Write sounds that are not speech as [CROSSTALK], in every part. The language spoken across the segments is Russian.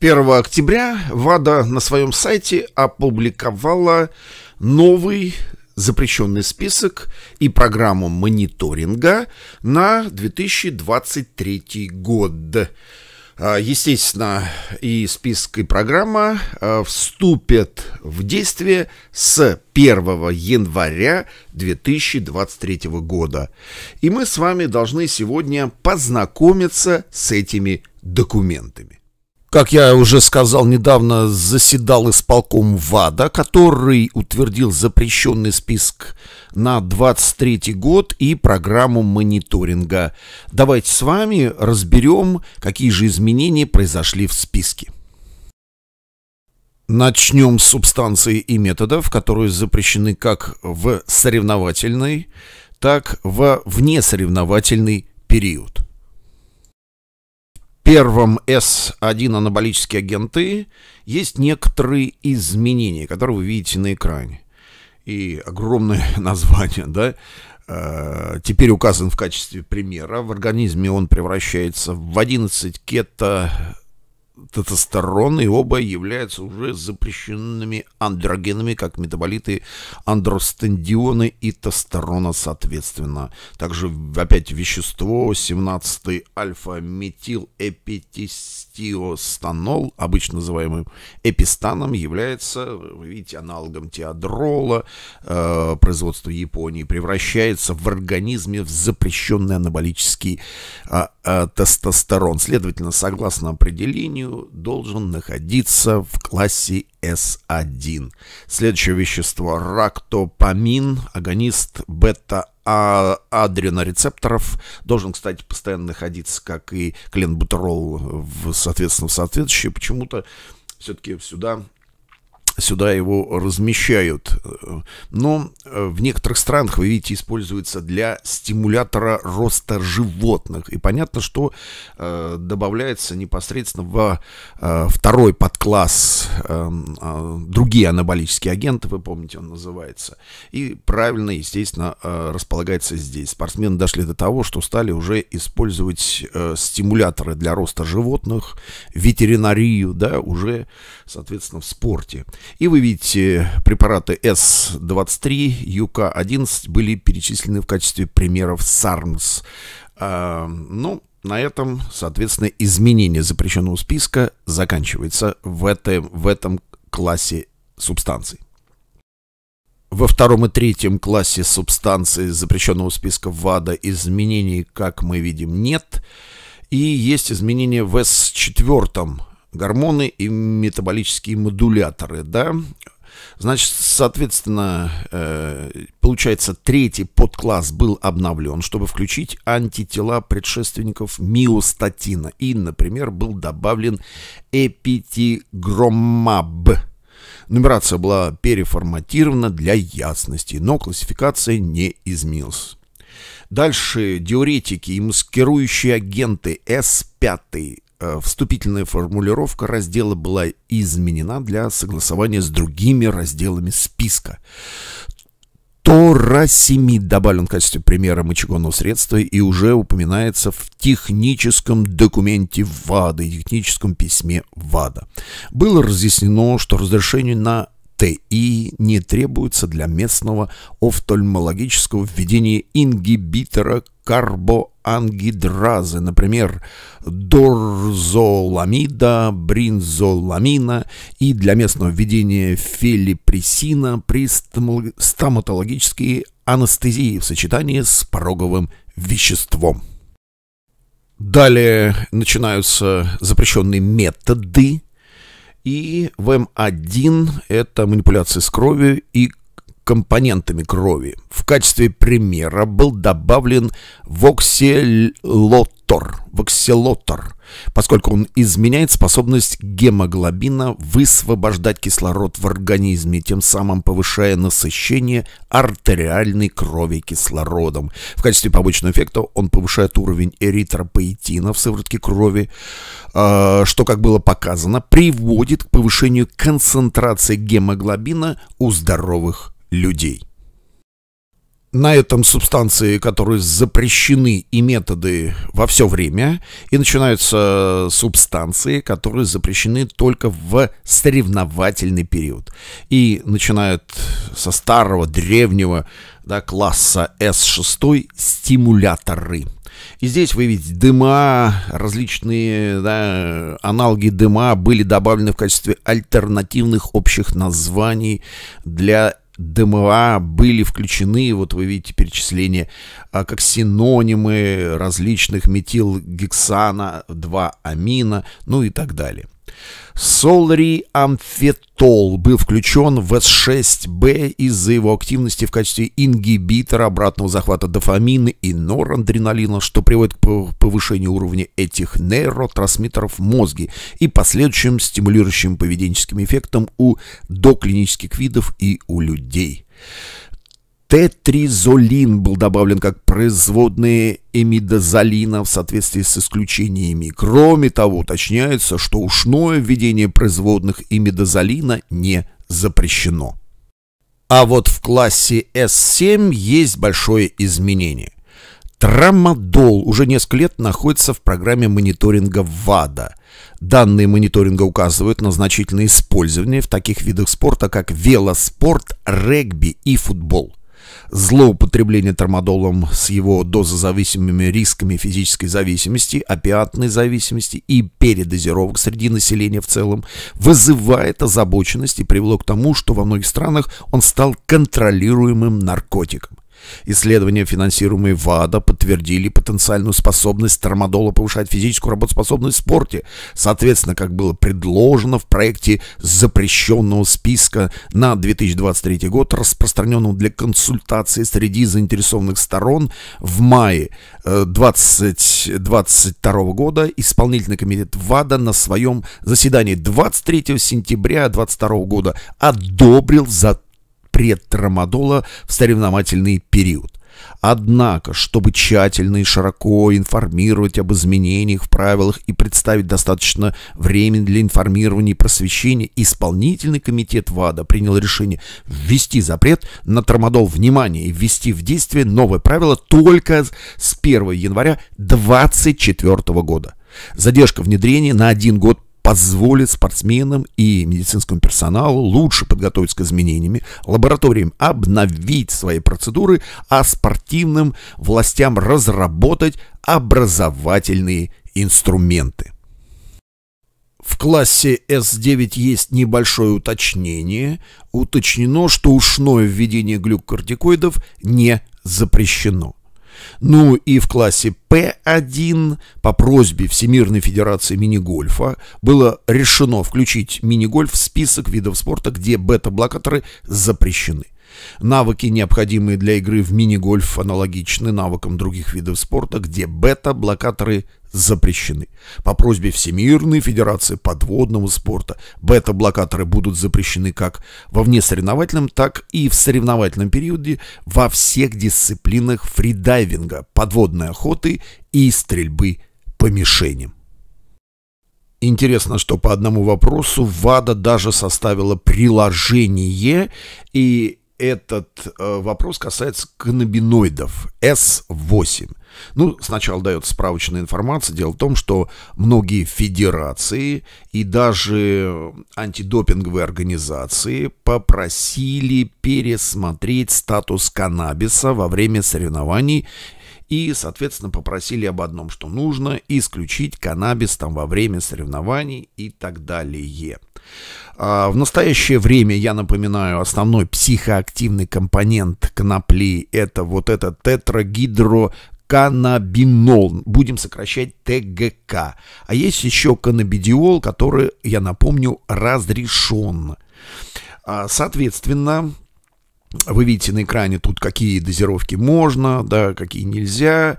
1 октября ВАДА на своем сайте опубликовала новый запрещенный список и программу мониторинга на 2023 год. А, естественно, и список, и программа а, вступят в действие с 1 января 2023 года. И мы с вами должны сегодня познакомиться с этими документами как я уже сказал, недавно заседал исполком ВАДА, который утвердил запрещенный список на 23 год и программу мониторинга. Давайте с вами разберем, какие же изменения произошли в списке. Начнем с субстанции и методов, которые запрещены как в соревновательный, так в внесоревновательный период первом s 1 анаболические агенты есть некоторые изменения, которые вы видите на экране. И огромное [LAUGHS] название, да, э, теперь указан в качестве примера. В организме он превращается в 11 кето тестостерон, и оба являются уже запрещенными андрогенами, как метаболиты андростендионы и тестостерона соответственно. Также опять вещество 17 альфа-метилэпитистиостанол, обычно называемым эпистаном, является, вы видите, аналогом теодрола, э, производства Японии, превращается в организме в запрещенный анаболический э, э, тестостерон. Следовательно, согласно определению, мнению, должен находиться в классе С1. Следующее вещество – рактопамин, агонист бета адренорецепторов должен, кстати, постоянно находиться, как и кленбутерол, в, соответственно, в соответствующей. Почему-то все-таки сюда сюда его размещают. Но э, в некоторых странах, вы видите, используется для стимулятора роста животных. И понятно, что э, добавляется непосредственно во э, второй подкласс э, э другие анаболические агенты, вы помните, он называется. И правильно, естественно, э, располагается здесь. Спортсмены дошли до того, что стали уже использовать стимуляторы для роста животных, ветеринарию, да, уже, соответственно, в спорте. И вы видите, препараты s 23 ЮК-11 были перечислены в качестве примеров САРМС. А, ну, на этом, соответственно, изменение запрещенного списка заканчивается в этом, в этом классе субстанций. Во втором и третьем классе субстанций запрещенного списка ВАДА изменений, как мы видим, нет. И есть изменения в С4 гормоны и метаболические модуляторы, да. Значит, соответственно, э, получается, третий подкласс был обновлен, чтобы включить антитела предшественников миостатина. И, например, был добавлен эпитигромаб. Нумерация была переформатирована для ясности, но классификация не изменилась. Дальше диуретики и маскирующие агенты С5, Э, вступительная формулировка раздела была изменена для согласования с другими разделами списка. Торасими добавлен в качестве примера мочегонного средства и уже упоминается в техническом документе ВАДА и техническом письме ВАДА. Было разъяснено, что разрешение на ТИ не требуется для местного офтальмологического введения ингибитора карбоангидразы, например, дорзоламида, бринзоламина и для местного введения филипресина при стоматологической анестезии в сочетании с пороговым веществом. Далее начинаются запрещенные методы и ВМ1 – это манипуляции с кровью и компонентами крови. В качестве примера был добавлен вокселотор оксилотор, поскольку он изменяет способность гемоглобина высвобождать кислород в организме, тем самым повышая насыщение артериальной крови кислородом. В качестве побочного эффекта он повышает уровень эритропоэтина в сыворотке крови, а, что, как было показано, приводит к повышению концентрации гемоглобина у здоровых людей на этом субстанции, которые запрещены и методы во все время, и начинаются субстанции, которые запрещены только в соревновательный период. И начинают со старого, древнего да, класса S6 стимуляторы. И здесь вы видите, дыма, различные да, аналоги дыма были добавлены в качестве альтернативных общих названий для ДМА были включены, вот вы видите перечисление, а, как синонимы различных метилгексана, 2-амина, ну и так далее. Солриамфетол был включен в С6Б из-за его активности в качестве ингибитора обратного захвата дофамина и норадреналина, что приводит к повышению уровня этих нейротрансмиттеров в мозге и последующим стимулирующим поведенческим эффектам у доклинических видов и у людей. Тетризолин был добавлен как производные эмидозолина в соответствии с исключениями. Кроме того, уточняется, что ушное введение производных имидозолина не запрещено. А вот в классе S7 есть большое изменение. Трамадол уже несколько лет находится в программе мониторинга ВАДА. Данные мониторинга указывают на значительное использование в таких видах спорта, как велоспорт, регби и футбол злоупотребление тормодолом с его дозозависимыми рисками физической зависимости, опиатной зависимости и передозировок среди населения в целом вызывает озабоченность и привело к тому, что во многих странах он стал контролируемым наркотиком. Исследования, финансируемые ВАДА, подтвердили потенциальную способность тормодола повышать физическую работоспособность в спорте, соответственно, как было предложено в проекте запрещенного списка на 2023 год, распространенного для консультации среди заинтересованных сторон в мае 2022 э, года. Исполнительный комитет ВАДА на своем заседании 23 сентября 2022 года одобрил за запрет трамадола в соревновательный период. Однако, чтобы тщательно и широко информировать об изменениях в правилах и представить достаточно времени для информирования и просвещения, исполнительный комитет ВАДА принял решение ввести запрет на трамадол внимания и ввести в действие новое правило только с 1 января 2024 года. Задержка внедрения на один год позволит спортсменам и медицинскому персоналу лучше подготовиться к изменениям, лабораториям обновить свои процедуры, а спортивным властям разработать образовательные инструменты. В классе S9 есть небольшое уточнение. Уточнено, что ушное введение глюкокортикоидов не запрещено. Ну и в классе П1 по просьбе Всемирной Федерации мини-гольфа было решено включить мини-гольф в список видов спорта, где бета-блокаторы запрещены. Навыки, необходимые для игры в мини-гольф, аналогичны навыкам других видов спорта, где бета-блокаторы запрещены. По просьбе Всемирной Федерации подводного спорта бета-блокаторы будут запрещены как во внесоревновательном, так и в соревновательном периоде во всех дисциплинах фридайвинга, подводной охоты и стрельбы по мишеням. Интересно, что по одному вопросу ВАДА даже составила приложение, и этот э, вопрос касается каннабиноидов s 8 Ну, сначала дается справочная информация. Дело в том, что многие федерации и даже антидопинговые организации попросили пересмотреть статус каннабиса во время соревнований и, соответственно, попросили об одном, что нужно исключить каннабис там во время соревнований и так далее. А, в настоящее время, я напоминаю, основной психоактивный компонент конопли – это вот этот тетрагидро каннабинол, будем сокращать ТГК. А есть еще канабидиол, который, я напомню, разрешен. А, соответственно, вы видите на экране тут, какие дозировки можно, да, какие нельзя.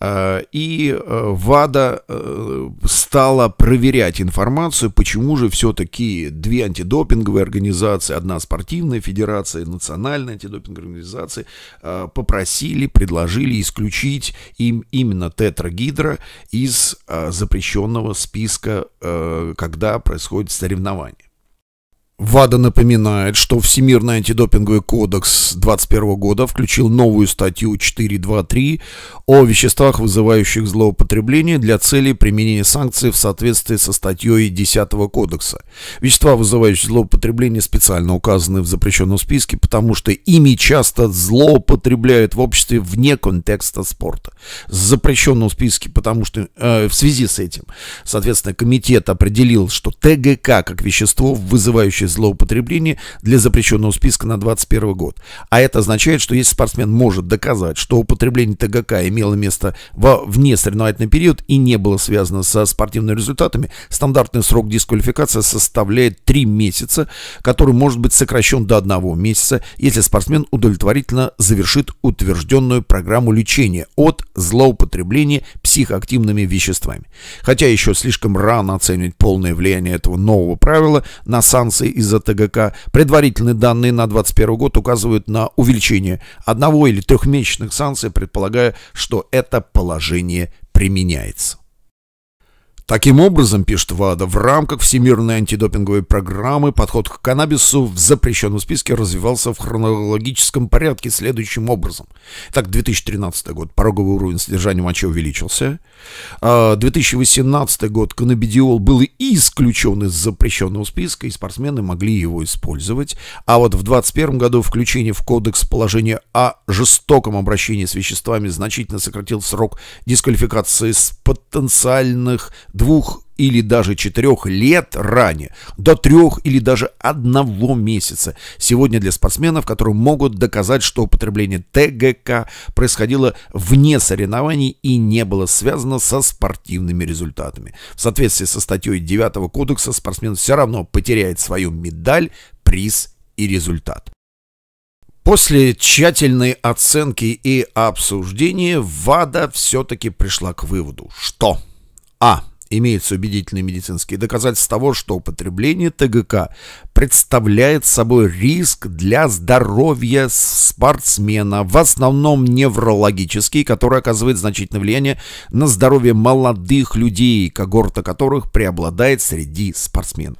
А, и э, ВАДА э, стала проверять информацию, почему же все-таки две антидопинговые организации, одна спортивная федерация, национальная антидопинговая организация, а, попросили, предложили исключить им именно тетрагидра из а, запрещенного списка, а, когда происходит соревнование. ВАДА напоминает, что Всемирный антидопинговый кодекс 2021 года включил новую статью 4.2.3 о веществах, вызывающих злоупотребление для целей применения санкций в соответствии со статьей 10 кодекса. Вещества, вызывающие злоупотребление, специально указаны в запрещенном списке, потому что ими часто злоупотребляют в обществе вне контекста спорта. В запрещенном списке, потому что э, в связи с этим, соответственно, комитет определил, что ТГК как вещество, вызывающее злоупотребления для запрещенного списка на 2021 год. А это означает, что если спортсмен может доказать, что употребление ТГК имело место во внесоревновательный период и не было связано со спортивными результатами, стандартный срок дисквалификации составляет 3 месяца, который может быть сокращен до 1 месяца, если спортсмен удовлетворительно завершит утвержденную программу лечения от злоупотребления психоактивными веществами. Хотя еще слишком рано оценивать полное влияние этого нового правила на санкции из-за ТГК. Предварительные данные на 2021 год указывают на увеличение одного или трехмесячных санкций, предполагая, что это положение применяется. Таким образом, пишет ВАДА, в рамках Всемирной антидопинговой программы подход к каннабису в запрещенном списке развивался в хронологическом порядке следующим образом. Так, 2013 год, пороговый уровень содержания мочи увеличился. 2018 а, год, каннабидиол был исключен из запрещенного списка, и спортсмены могли его использовать. А вот в 2021 году включение в кодекс положения о жестоком обращении с веществами значительно сократил срок дисквалификации с потенциальных двух или даже четырех лет ранее, до трех или даже одного месяца. Сегодня для спортсменов, которые могут доказать, что употребление ТГК происходило вне соревнований и не было связано со спортивными результатами. В соответствии со статьей 9 кодекса спортсмен все равно потеряет свою медаль, приз и результат. После тщательной оценки и обсуждения ВАДА все-таки пришла к выводу, что А имеются убедительные медицинские доказательства того, что употребление ТГК представляет собой риск для здоровья спортсмена, в основном неврологический, который оказывает значительное влияние на здоровье молодых людей, когорта которых преобладает среди спортсменов.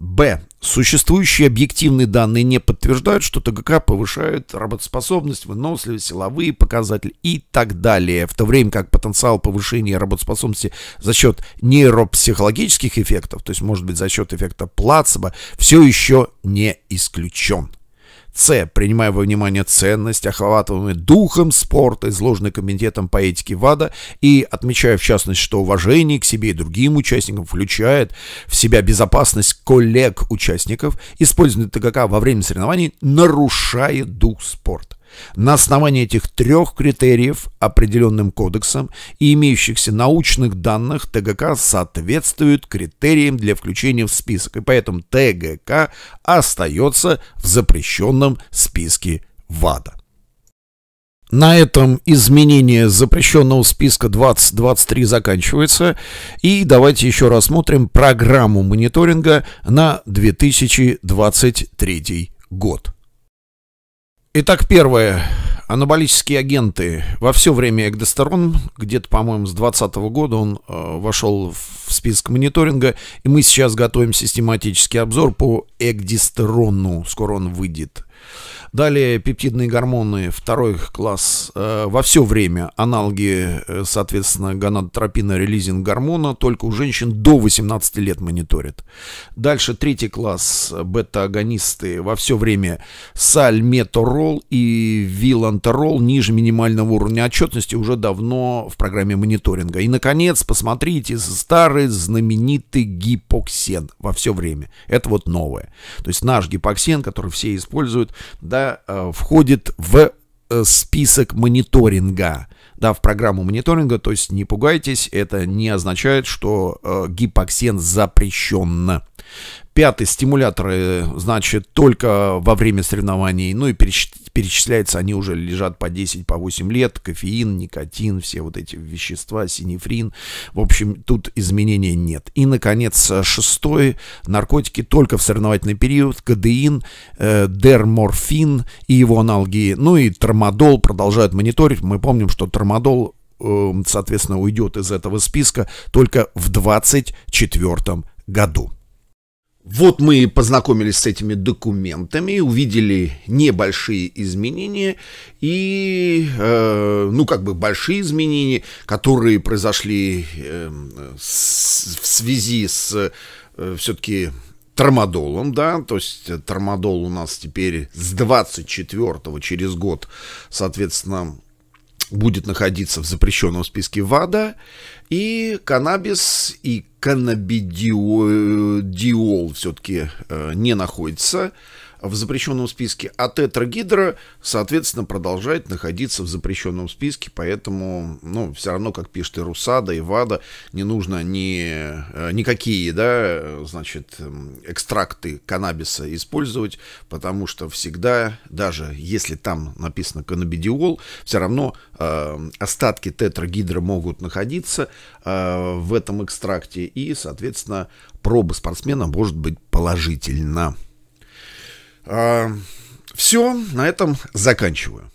Б. Существующие объективные данные не подтверждают, что ТГК повышает работоспособность, выносливость, силовые показатели и так далее, в то время как потенциал повышения работоспособности за счет нейропсихологических эффектов, то есть, может быть, за счет эффекта плацебо, все еще не исключен. С. Принимая во внимание ценность, охватываемую духом спорта, изложенный комитетом по этике ВАДА, и отмечая в частности, что уважение к себе и другим участникам включает в себя безопасность коллег-участников, использованный ТКК во время соревнований нарушает дух спорта. На основании этих трех критериев, определенным кодексом и имеющихся научных данных, ТГК соответствует критериям для включения в список, и поэтому ТГК остается в запрещенном списке ВАДА. На этом изменение запрещенного списка 2023 заканчивается. И давайте еще рассмотрим программу мониторинга на 2023 год. Итак, первое. Анаболические агенты. Во все время экдостерон, где-то, по-моему, с 2020 года он э, вошел в список мониторинга, и мы сейчас готовим систематический обзор по экдистерону. Скоро он выйдет. Далее пептидные гормоны, второй класс, э, во все время аналоги, э, соответственно, гонадотропина, релизинг гормона, только у женщин до 18 лет мониторят. Дальше третий класс, э, бета-агонисты, во все время сальметорол и виланторол ниже минимального уровня отчетности уже давно в программе мониторинга. И, наконец, посмотрите старый знаменитый гипоксен во все время. Это вот новое. То есть наш гипоксен, который все используют, счет, да, э, входит в э, список мониторинга, да, в программу мониторинга, то есть не пугайтесь, это не означает, что э, гипоксен запрещен пятый стимуляторы, э, значит, только во время соревнований, ну и перечисляется, они уже лежат по 10, по 8 лет, кофеин, никотин, все вот эти вещества, синефрин, в общем, тут изменений нет. И, наконец, э, шестой, наркотики только в соревновательный период, кадеин, э, дерморфин и его аналоги, ну и тормодол продолжают мониторить, мы помним, что тормодол эм, соответственно, уйдет из этого списка только в 2024 году. Вот мы познакомились с этими документами, увидели небольшие изменения и, э, ну, как бы большие изменения, которые произошли э, с, в связи с э, все-таки тормодолом, да, то есть тормодол у нас теперь с 24 через год, соответственно, будет находиться в запрещенном списке ВАДА, и каннабис и каннабидиол все-таки э, не находится в запрещенном списке, а тетрагидра, соответственно, продолжает находиться в запрещенном списке, поэтому, ну, все равно, как пишет и Русада, и ВАДА, не нужно ни, э, никакие, да, значит, эм, экстракты каннабиса использовать, потому что всегда, даже если там написано каннабидиол, все равно э, остатки тетрагидра могут находиться э, в этом экстракте, и, соответственно, проба спортсмена может быть положительна. А, Все, на этом заканчиваю.